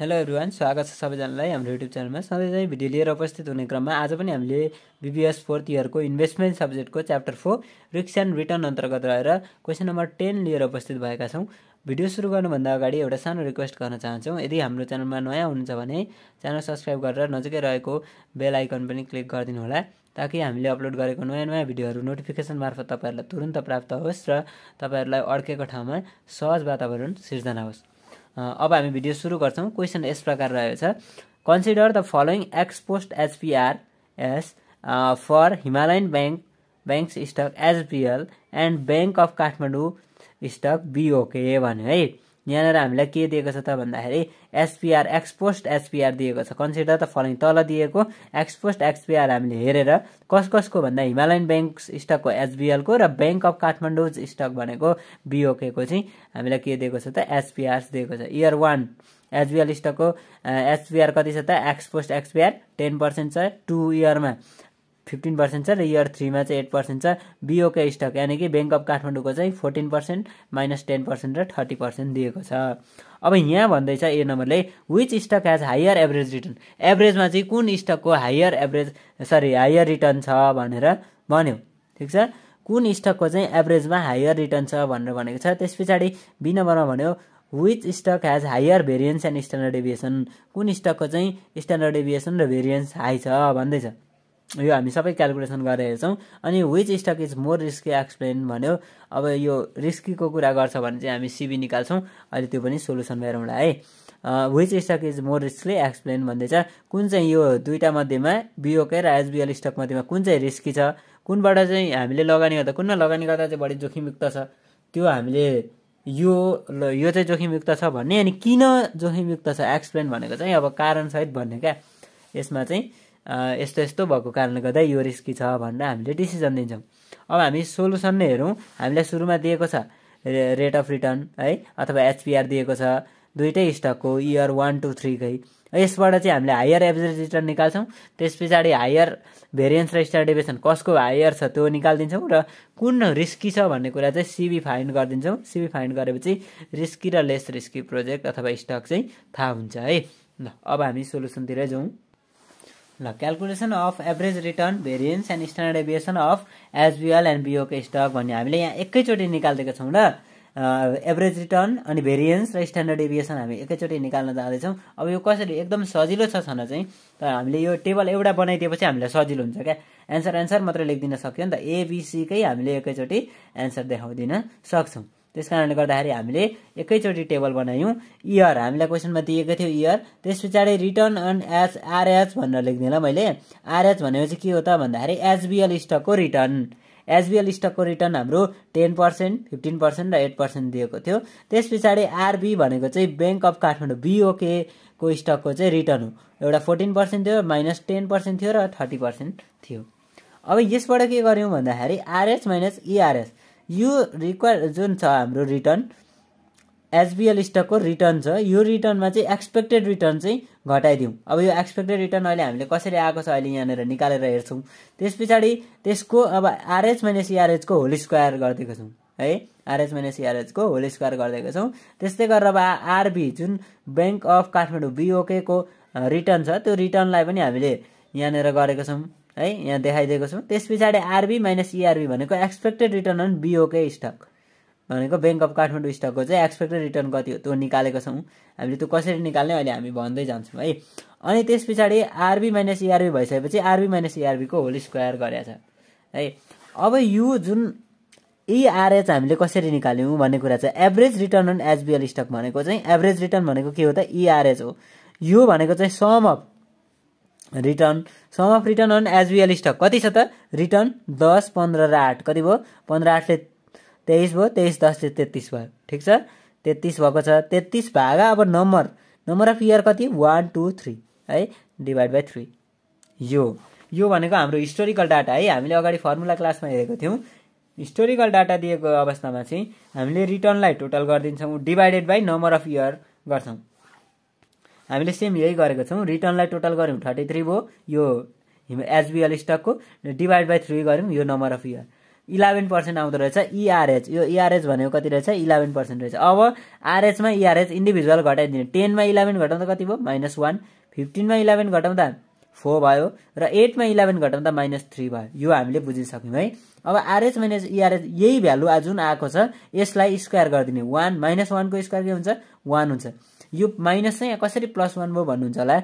hello everyone स्वागत छ सबैजनालाई हाम्रो युट्युब च्यानलमा सधैँ चाहिँ भिडियो लिएर उपस्थित हुने क्रममा आज पनि हामीले बिबिएस फोर्थ इयरको इन्भेस्टमेन्ट सब्जेक्टको च्याप्टर फोर रिक्स एन्ड रिटर्न अन्तर्गत रहेर क्वेसन नम्बर टेन लिएर उपस्थित भएका छौँ भिडियो सुरु गर्नुभन्दा अगाडि एउटा सानो रिक्वेस्ट गर्न चाहन्छौँ यदि हाम्रो च्यानलमा नयाँ हुनुहुन्छ भने च्यानल सब्सक्राइब गरेर नजिकै रहेको बेल आइकन पनि क्लिक गरिदिनु होला ताकि हामीले अपलोड गरेको नयाँ नयाँ भिडियोहरू नोटिफिकेसन मार्फत तपाईँहरूलाई तुरन्त प्राप्त होस् र तपाईँहरूलाई अड्केको ठाउँमा सहज वातावरण सिर्जना होस् अब हामी भिडियो सुरु गर्छौँ क्वेसन यस प्रकार रहेको छ consider the following ex post HPRs for Himalayan bank banks stock HBL and bank of Kathmandu stock BOK भन्यो है यहाँनिर हामीलाई के दिएको छ त भन्दाखेरि एसपिआर एक्सपोस्ट एसपिआर दिएको छ कन्सिडर त फलिङ तल दिएको एक्सपोस्ट एक्सपिआर हामीले हेरेर कस कसको भन्दा हिमालयन ब्याङ्क स्टकको एसबिएलको र ब्याङ्क अफ काठमाडौँ स्टक भनेको बिओकेको चाहिँ हामीलाई के दिएको छ त एसपिआर दिएको छ इयर वान एसबिएल स्टकको एसपिआर कति छ त एक्सपोस्ट एक्सपिआर टेन पर्सेन्ट छ टु इयरमा फिफ्टिन पर्सेन्ट छ र इयर थ्रीमा चाहिँ एट पर्सेन्ट छ बिओके स्टक यानि कि ब्याङ्क अफ काठमाडौँको चाहिँ fourteen percent minus ten percent र थर्टी पर्सेन्ट दिएको छ अब यहाँ भन्दैछ ए नम्बरले which stock has higher average return एभरेजमा चाहिँ कुन स्टकको higher average sorry higher return छ भनेर भन्यो ठिक छ कुन स्टकको चाहिँ एभरेजमा हायर रिटर्न छ भनेर भनेको छ त्यस पछाडि बी नम्बरमा भन्यो which stock has higher variance and standard deviation कुन स्टकको चाहिँ स्ट्यान्डर्ड एभिएसन र भेरिएन्स हाई छ भन्दैछ यो हामी सबै क्यालकुलेसन गरेर हेर्छौँ अनि which stock is more risky explain भन्यो अब यो रिस्कीको कुरा गर्छ भने चाहिँ हामी सिबी निकाल्छौँ अहिले त्यो पनि सोल्युसन भएरौँला है विच स्टक इज मोर रिस्कले एक्सप्लेन भन्दैछ कुन चाहिँ यो दुईवटा मध्येमा बिओके र एसबिएल स्टक मध्येमा कुन चाहिँ रिस्की छ कुनबाट चाहिँ हामीले लगानी गर्दा कुनमा लगानी गर्दा चाहिँ बढी जोखिमयुक्त छ त्यो हामीले यो यो चाहिँ जोखिमयुक्त छ भन्ने अनि किन जोखिमयुक्त छ एक्सप्लेन भनेको चाहिँ अब कारणसहित भन्ने क्या यसमा चाहिँ यस्तो यस्तो भएको कारणले गर्दा यो रिस्की छ भनेर हामीले डिसिजन दिन्छौँ अब हामी सोल्युसन नै हेरौँ हामीलाई सुरुमा दिएको छ रेट अफ रिटर्न है अथवा एचपिआर दिएको छ दुइटै स्टकको इयर वान टू थ्रीकै यसबाट चाहिँ हामीले हायर एभरेज रिटर्न निकाल्छौँ त्यस पछाडि हायर भेरिएन्स र स्टार डिभेसन कसको हायर छ त्यो निकालिदिन्छौँ र कुन रिस्की छ भन्ने कुरा चाहिँ सिबी फाइन गरिदिन्छौँ सिबी फाइन गरेपछि रिस्की र लेस रिस्की प्रोजेक्ट अथवा स्टक चाहिँ थाहा हुन्छ है ल अब हामी सोलुसनतिरै जाउँ ल calculation of average return variance and standard deviation of SBL and BOK stock भन्ने हामीले यहाँ एकैचोटि निकालिदिएका छौँ र एभरेज रिटर्न अनि भेरिएन्स र स्ट्यान्डर्ड एभिएसन हामी एकैचोटि निकाल्न जाँदैछौँ अब यो कसरी एकदम सजिलो छ छन चाहिँ तर हामीले यो टेबल एउटा बनाइदिएपछि हामीलाई सजिलो हुन्छ क्या एन्सर एन्सर मात्र लेखिदिन सक्यो नि त एबिसीकै हामीले एकैचोटि एन्सर देखाउदिन सक्छौँ त्यस कारणले गर्दाखेरि हामीले एकैचोटि टेबल बनायौँ इयर हामीलाई क्वेसनमा दिएको थियो इयर त्यस पछाडि रिटर्न अन एच आरएच भनेर लेख्दिनँ ल मैले आरएच चाहिँ के हो त भन्दाखेरि एचबिएल स्टकको रिटर्न एचबिएल स्टकको रिटर्न हाम्रो टेन पर्सेन्ट फिफ्टिन पर्सेन्ट र एट पर्सेन्ट दिएको थियो त्यस पछाडि आरबी भनेको चाहिँ ब्याङ्क अफ काठमाडौँ बिओकेको स्टकको चाहिँ रिटर्न हो एउटा फोर्टिन पर्सेन्ट थियो माइनस टेन पर्सेन्ट थियो र थर्टी पर्सेन्ट थियो अब यसबाट के गऱ्यौँ भन्दाखेरि आरएच माइनस इआरएस यो रिक्वायर जुन छ हाम्रो रिटर्न एचबिएल स्टकको रिटर्न छ यो रिटर्नमा चाहिँ एक्सपेक्टेड रिटर्न चाहिँ घटाइदिउँ अब यो एक्सपेक्टेड रिटर्न अहिले हामीले कसरी आएको छ अहिले यहाँनिर निकालेर हेर्छौँ त्यस पछाडि त्यसको अब आरएच माइनस इआरएचको होल स्क्वायर गरिदिएको छौँ है आरएच माइनस इआरएचको होल स्क्वायर गरिदिएको छौँ त्यस्तै गरेर अब आरबी जुन ब्याङ्क अफ काठमाडौँ बिओकेको रिटर्न छ त्यो रिटर्नलाई पनि हामीले यहाँनिर गरेको छौँ है यहाँ देखाइदिएको छौँ त्यस पछाडि आरबी माइनस इआरबी भनेको एक्सपेक्टेड रिटर्न अन बिओकै स्टक भनेको ब्याङ्क अफ काठमाडौँ स्टकको चाहिँ एक्सपेक्टेड रिटर्न कति हो त्यो निकालेको छौँ हामीले त्यो कसरी निकाल्ने अहिले हामी भन्दै जान्छौँ है अनि त्यस पछाडि आरबी माइनस इआरबी भइसकेपछि आरबी माइनस इआरबीको होल स्क्वायर गरेछ है अब यो जुन इआरएच e हामीले कसरी निकाल्यौँ भन्ने कुरा चाहिँ average return on HBL stock भनेको चाहिँ एभरेज रिटर्न भनेको के हो त इआरएच e हो यो भनेको चाहिँ sum of return sum of return on HBL stock कति छ त रिटर्न दस पन्ध्र र आठ कति भयो पन्ध्र आठले तेइस भयो तेइस दसले तेत्तिस भयो ठिक छ तेत्तिस भएको छ तेत्तिस भाग अब नम्बर नम्बर अफ इयर कति वान टू थ्री है डिभाइड बाई थ्री यो यो भनेको हाम्रो हिस्टोरिकल डाटा है हामीले अगाडि फर्मुला क्लासमा हेरेको थियौँ हिस्टोरिकल डाटा दिएको अवस्थामा चाहिँ हामीले रिटर्नलाई टोटल गरिदिन्छौँ divided by number of year गर्छौँ हामीले सेम यही गरेको छौँ रिटर्नलाई टोटल गऱ्यौँ थर्टी थ्री भयो यो एचबिएल स्टकको डिभाइड बाई थ्री गऱ्यौँ यो number of year eleven percent आउँदो रहेछ इआरएच e यो इआरएच e भनेको कति रहेछ इलेभेन पर्सेन्ट रहेछ अब आरएचमा इआरएच इन्डिभिजुअल घटाइदिने टेनमा इलेभेन घटाउँदा कति भयो माइनस वान फिफ्टिनमा इलेभेन घटाउँदा फोर भयो र एटमा इलेभेन घटाउँदा माइनस थ्री भयो यो हामीले बुझिसक्यौँ है अब आरएच माइनस इआरएच यही भ्यालु जुन आएको छ यसलाई स्क्वायर गरिदिने वान माइनस वानको स्क्वायर के हुन्छ वान हुन्छ यो माइनस चाहिँ कसरी प्लस वान भयो भन्नुहुन्छ होला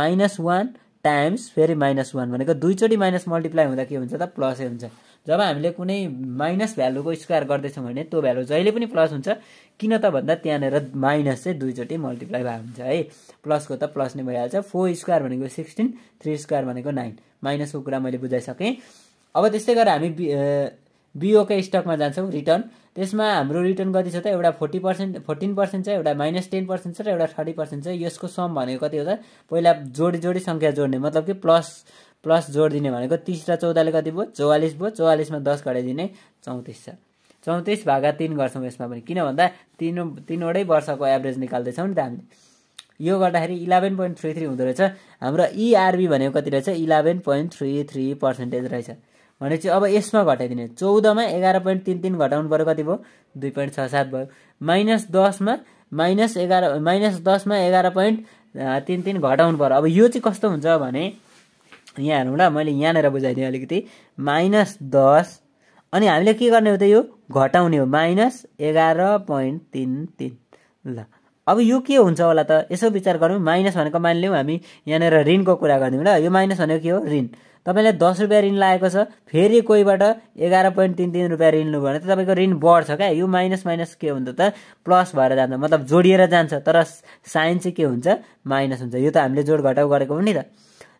माइनस वान टाइम्स फेरि माइनस वान भनेको दुईचोटि माइनस मल्टिप्लाई हुँदा के हुन्छ त प्लसै हुन्छ जब हामीले कुनै माइनस भ्यालुको स्क्वायर गर्दैछौँ भने त्यो भ्यालु जहिले पनि प्लस हुन्छ किन त भन्दा त्यहाँनिर माइनस चाहिँ दुईचोटि मल्टिप्लाई भएको हुन्छ है प्लसको त प्लस नै भइहाल्छ फोर स्क्वायर भनेको सिक्सटिन थ्री स्क्वायर भनेको नाइन माइनसको कुरा मैले बुझाइसकेँ अब त्यस्तै गरेर हामी बिओकै स्टकमा जान्छौँ रिटर्न त्यसमा हाम्रो रिटर्न कति छ त एउटा फोर्टी पर्सेन्ट फोर्टिन पर्सेन्ट छ एउटा माइनस टेन पर्सेन्ट छ र एउटा थर्टी पर्सेन्ट छ यसको सम भनेको कति हो त पहिला जोडी जोडी सङ्ख्या जोड्ने मतलब कि प्लस प्लस जोडिदिने भनेको तिस र चौधले कति भयो चौवालिस भयो चौवालिसमा दस घटाइदिने चौतिस छ चौतिस भागा तिन गर्छौँ यसमा पनि किन भन्दा तिन तिनवटै वर्षको एभरेज निकाल्दैछौँ नि त हामीले यो गर्दाखेरि इलेभेन पोइन्ट थ्री थ्री हुँदो रहेछ हाम्रो इआरबी e भनेको कति रहेछ eleven point three three percentage रहेछ भनेपछि अब यसमा घटाइदिने चौधमा एघार पोइन्ट तिन तिन घटाउनु पऱ्यो कति भयो दुई पोइन्ट छ सात भयो माइनस दसमा माइनस एघार माइनस दसमा एघार पोइन्ट तिन तिन घटाउनु पऱ्यो अब यो चाहिँ कस्तो हुन्छ भने यहाँ हेरौँ ल मैले यहाँनिर बुझाइदिएँ अलिकति माइनस दस अनि हामीले के गर्ने हो त यो घटाउने हो माइनस एघार पोइन्ट तिन तिन ल अब यो के हुन्छ होला त यसो विचार गरौँ माइनस भनेको मान मानिलिउँ हामी यहाँनिर ऋणको कुरा गरिदिउँ ल यो माइनस भनेको के हो ऋण तपाईँलाई दस रुपियाँ ऋण लागेको छ फेरि कोहीबाट एघार पोइन्ट तिन तिन रुपियाँ ऋण लिनुभयो भने त तपाईँको ऋण बढ्छ क्या यो माइनस माइनस के हुन्छ त प्लस भएर जान्छ मतलब जोडिएर जान्छ तर साइन चाहिँ के हुन्छ माइनस हुन्छ यो त हामीले जोड घटाउ गरेको हो नि त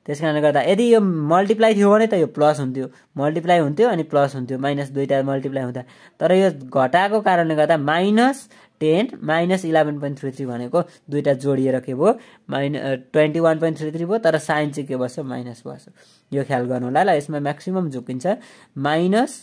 त्यस कारणले गर्दा यदि यो मल्टिप्लाई थियो भने त यो प्लस हुन्थ्यो मल्टिप्लाई हुन्थ्यो अनि प्लस हुन्थ्यो माइनस दुईवटा मल्टिप्लाई हुँदा तर यो घटाएको कारणले गर्दा minus ten minus eleven point three three भनेको दुईवटा जोडिएर के भयो minus twenty one point three three भयो तर साइन चाहिँ के बस्यो माइनस बस्छ यो ख्याल गर्नु होला ल यसमा म्याक्सिमम् झुकिन्छ माइनस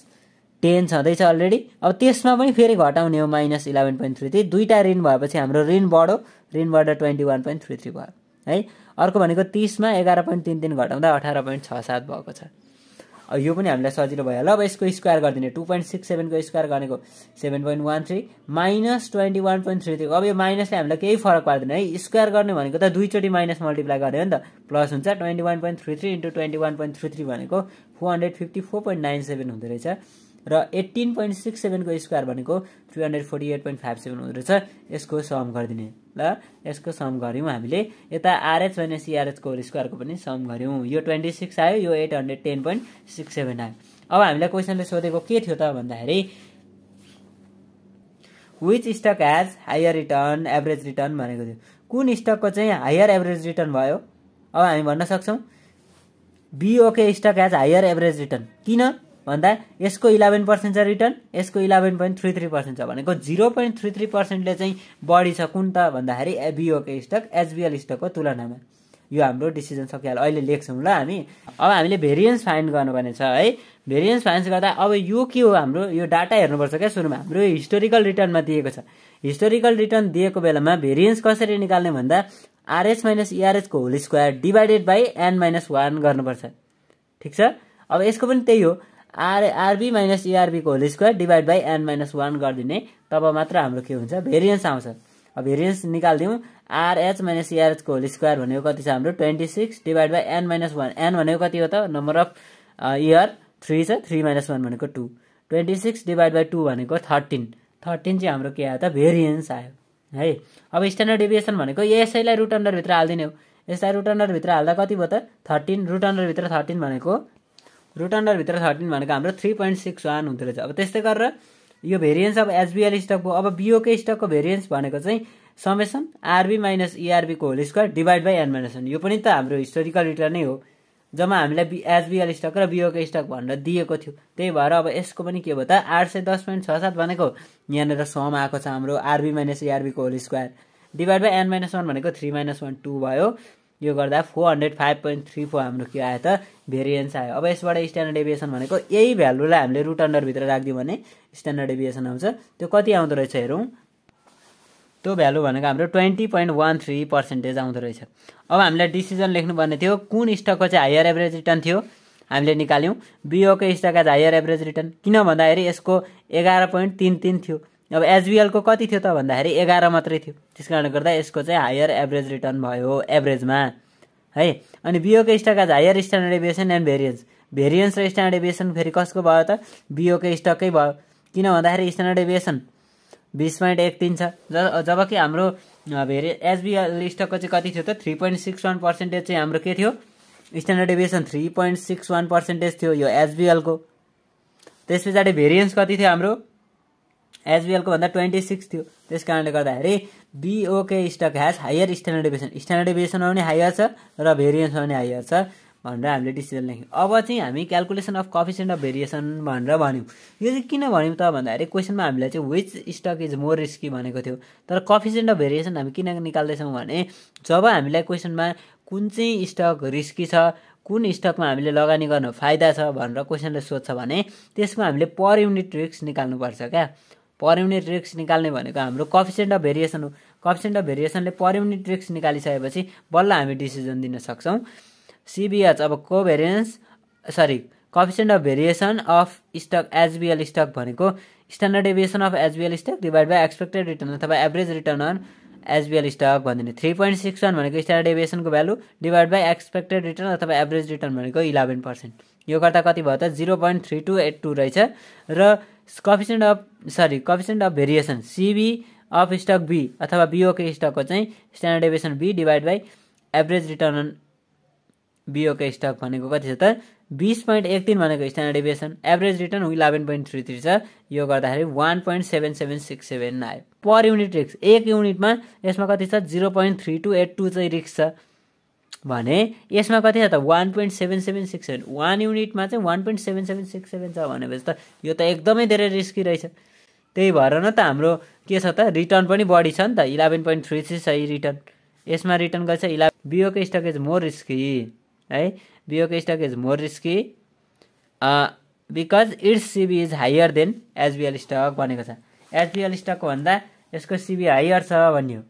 टेन छँदैछ अलरेडी अब त्यसमा पनि फेरि घटाउने हो minus eleven point three three दुईवटा ऋण भएपछि हाम्रो ऋण बढो ऋणबाट twenty one point three three भयो है अर्को भनेको तिसमा एघार पोइन्ट तिन तिन घटाउँदा अठार पोइन्ट छ सात भएको छ यो पनि हामीलाई सजिलो भयो होला अब यसको स्क्वायर गरिदिने टू पोइन्ट सिक्स सेभेनको स्क्वायर गरेको seven point one three minus twenty one point three थ्रीको अब यो माइनसले हामीलाई केही फरक पार्दैन है स्क्वायर गर्ने भनेको त दुईचोटि माइनस मल्टिप्लाई हो नि त प्लस हुन्छ twenty one point three three into twenty one point three three भनेको four hundred fifty four point nine seven हुँदो रहेछ र एट्टिन पोइन्ट सिक्स सेभेनको स्क्वायर भनेको three hundred forty eight point five seven हुँदो रहेछ यसको सम गरिदिने ल यसको सम गऱ्यौँ हामीले यता आरएच भने सिआरएचको स्क्वायरको पनि सम गऱ्यौँ यो ट्वेन्टी सिक्स आयो यो eight hundred ten point six seven आयो अब हामीलाई क्वेसनले सोधेको के थियो त भन्दाखेरि which stock has higher return average return भनेको थियो कुन स्टकको चाहिँ हायर एभरेज रिटर्न भयो अब हामी भन्न सक्छौँ BOK stock has higher average return किन भन्दा यसको इलेभेन पर्सेन्ट छ रिटर्न यसको eleven point three three percent छ भनेको जिरो पोइन्ट थ्री थ्री पर्सेन्टले चाहिँ बढी छ कुन त भन्दाखेरि एबिओको स्टक एचबिएल स्टकको तुलनामा यो हाम्रो डिसिजन सकिहाल्यो अहिले लेख्छौँ ल हामी अब हामीले भेरिएन्स फाइन्ड गर्नुपर्ने छ है भेरिएन्स फाइन्स गर्दा अब यो के हो हाम्रो यो डाटा हेर्नुपर्छ क्या सुरुमा हाम्रो हिस्टोरिकल रिटर्नमा दिएको छ हिस्टोरिकल रिटर्न दिएको बेलामा भेरिएन्स कसरी निकाल्ने भन्दा आरएस माइनस इआरएसको whole square divided by n minus one गर्नुपर्छ ठिक छ अब यसको पनि त्यही हो आर आरबी माइनस इआरबीको whole square divide by n minus one गरिदिने तब मात्र हाम्रो के हुन्छ भेरिएन्स आउँछ अब भेरिएन्स निकालिदिउँ आरएच माइनस इआरएचको होल स्क्वायर भनेको कति छ हाम्रो twenty six divide by n minus one n भनेको कति हो त नम्बर अफ इयर थ्री छ थ्री माइनस वान भनेको two twenty six divide by two भनेको थर्टिन थर्टिन चाहिँ हाम्रो के आयो त भेरिएन्स आयो है अब स्ट्यान्डर्ड डेभिएसन भनेको यसैलाई रुट अन्डरभित्र हालिदिने हो यसलाई रुट अन्डरभित्र हाल्दा कति भयो त थर्टिन रुट अन्डरभित्र थर्टिन भनेको रुट अन्डरभित्र थर्टिन भनेको हाम्रो थ्री पोइन्ट सिक्स वान हुँदो रहेछ अब त्यस्तै गरेर यो भेरिएन्स अब एचबिएल स्टकको अब बिओके स्टकको भेरिएन्स भनेको चाहिँ समेसन आरबी माइनस इआरबीको whole square divide by n minus one यो पनि त हाम्रो हिस्टोरिकल रिटर्न नै हो जम्मा हामीलाई बि एचबिएल स्टक र बिओके स्टक भनेर दिएको थियो त्यही भएर अब यसको पनि के भयो त आठ सय दस पोइन्ट छ सात भनेको यहाँनिर सम आएको छ हाम्रो आरबी माइनस इआरबीको whole square divide by n minus one भनेको थ्री माइनस वान टू भयो यो गर्दा four hundred five point three four हाम्रो के आयो त भेरिएन्स आयो अब यसबाट स्ट्यान्डर्ड एभिएसन भनेको यही भ्यालुलाई हामीले रुट अन्डरभित्र राखिदियो भने स्ट्यान्डर्ड एभिएसन आउँछ त्यो कति आउँदो रहेछ हेरौँ त्यो भ्यालु भनेको हाम्रो twenty point one three percentage आउँदो रहेछ अब हामीलाई डिसिजन लेख्नुपर्ने थियो कुन स्टकको चाहिँ हायर एभरेज रिटर्न थियो हामीले निकाल्यौँ बिओको स्टकका हायर एभरेज रिटर्न किन भन्दाखेरि यसको एघार पोइन्ट तिन तिन थियो अब एचबिएलको कति थियो त भन्दाखेरि एघार मात्रै थियो त्यस कारणले गर्दा यसको चाहिँ हायर एभरेज रिटर्न भयो एभरेजमा है अनि बिओके स्टक आज higher standard deviation and variance variance र स्ट्यान्डर्ड एभिएसन फेरि कसको भयो त बिओके स्टकै भयो किन भन्दाखेरि स्ट्यान्डर्ड एभिएसन बिस पोइन्ट एक तिन छ ज जबकि हाम्रो भेरि एचबिएल स्टकको चाहिँ कति थियो त three point six one percentage चाहिँ हाम्रो के थियो standard deviation three point six one percentage थियो यो एचबिएलको त्यस पछाडि भेरिएन्स कति थियो हाम्रो एचबिएलको भन्दा ट्वेन्टी सिक्स थियो त्यस कारणले गर्दाखेरि BOK stock has higher standard deviation standard पनि हायर छ र भेरिएन्समा पनि हायर छ भनेर हामीले डिसिजन लेख्यौँ अब चाहिँ हामी calculation of coefficient of variation भनेर भन्यौँ यो चाहिँ किन भन्यौँ त भन्दाखेरि क्वेसनमा हामीलाई चाहिँ which stock is more risky भनेको थियो तर कफिसेन्ट अफ भेरिएसन हामी किन निकाल्दैछौँ भने जब हामीलाई क्वेसनमा कुन चाहिँ स्टक रिस्की छ कुन स्टकमा हामीले लगानी गर्नु फाइदा छ भनेर क्वेसनले सोध्छ भने त्यसमा हामीले पर युनिट रिस्क निकाल्नुपर्छ क्या पर्याउने ट्रिक्स रिक्स निकाल्ने भनेको हाम्रो कफिसेन्ट अफ भेरिएसन हो कफिसेन्ट अफ भेरिएसनले पर्याउने रिक्स निकालिसकेपछि बल्ल हामी डिसिजन दिन सक्छौँ सिबिएच अब covariance sorry coefficient of variation of stock HBL stock भनेको standard deviation of HBL stock divide by expected return अथवा average return on HBL stock भनिदिने थ्री पोइन्ट सिक्स वान भनेको स्ट्यान्डर्ड एभिएसनको value divide by expected return अथवा average return भनेको eleven percent यो गर्दा कति भयो त zero point three two eight two रहेछ र coefficient of sorry coefficient of variation CV of stock B अथवा बिओके स्टकको चाहिँ standard deviation B divide by average return on BOK stock भनेको कति छ त बिस पोइन्ट एक तिन भनेको standard deviation average return eleven point three three छ यो गर्दाखेरि one point seven seven six seven आयो पर युनिट रिक्स एक युनिटमा यसमा कति छ zero point three two eight two चाहिँ रिक्स छ भने यसमा कति छ त one point seven seven six seven one युनिटमा चाहिँ one point seven seven six seven छ भनेपछि त यो त एकदमै धेरै रिस्की रहेछ त्यही भएर न त हाम्रो के छ त रिटर्न पनि बढी छ नि त इलेभेन पोइन्ट थ्री थ्री छ रिटर्न यसमा रिटर्न गर्छ इलेभेन बिओको स्टक इज मोर रिस्की है बिओको stock is more risky because it's CV is higher than HBL stock भनेको छ एचबिएल स्टकको भन्दा यसको सिबी हायर छ भन्यो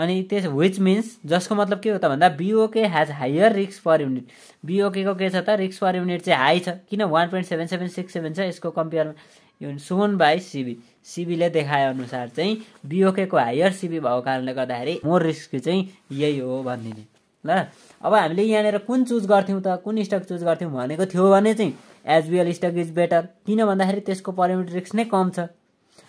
अनि त्यस विच मिन्स जसको मतलब के हो त भन्दा बिओके ह्याज हायर रिक्स पर युनिट बिओकेको के छ त रिक्स पर युनिट चाहिँ हाई छ किन one point seven seven six seven छ यसको कम्पेयरमा सोन बाई सिबी सिबीले देखाएअनुसार चाहिँ बिओकेको हायर सिबी भएको कारणले गर्दाखेरि मोर रिस्क चाहिँ यही हो भनिदिने ल अब हामीले यहाँनिर कुन चुज गर्थ्यौँ त कुन स्टक चुज गर्थ्यौँ भनेको थियो भने चाहिँ एचबिएल स्टक इज बेटर किन भन्दाखेरि त्यसको परिमिट रिक्स नै कम छ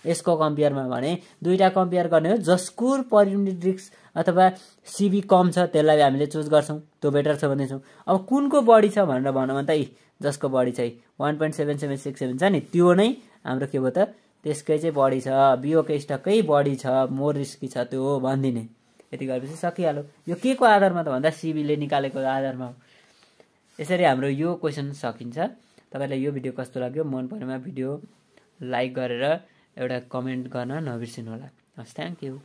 यसको कम्पेयरमा भने दुईवटा कम्पेयर गर्ने हो जसको पर युनिट रिक्स अथवा सिबी कम छ त्यसलाई हामीले चुज गर्छौँ त्यो बेटर छ भन्दैछौँ अब कुनको बढी छ भनेर भनौँ भने त यी जसको बढी छ one point seven seven six seven छ नि त्यो नै हाम्रो के भयो त त्यसकै चाहिँ बढी छ बिओकै स्टकै बढी छ मोर रिस्की छ त्यो भनिदिने यति गरेपछि सकिहाल्यो यो के को आधारमा त भन्दा सिबीले निकालेको आधारमा हो यसरी हाम्रो यो क्वेसन सकिन्छ तपाईँलाई यो भिडियो कस्तो लाग्यो मन परेमा भिडियो लाइक गरेर एउटा कमेन्ट गर्न नबिर्सिनु होला हस् थ्याङ्क यू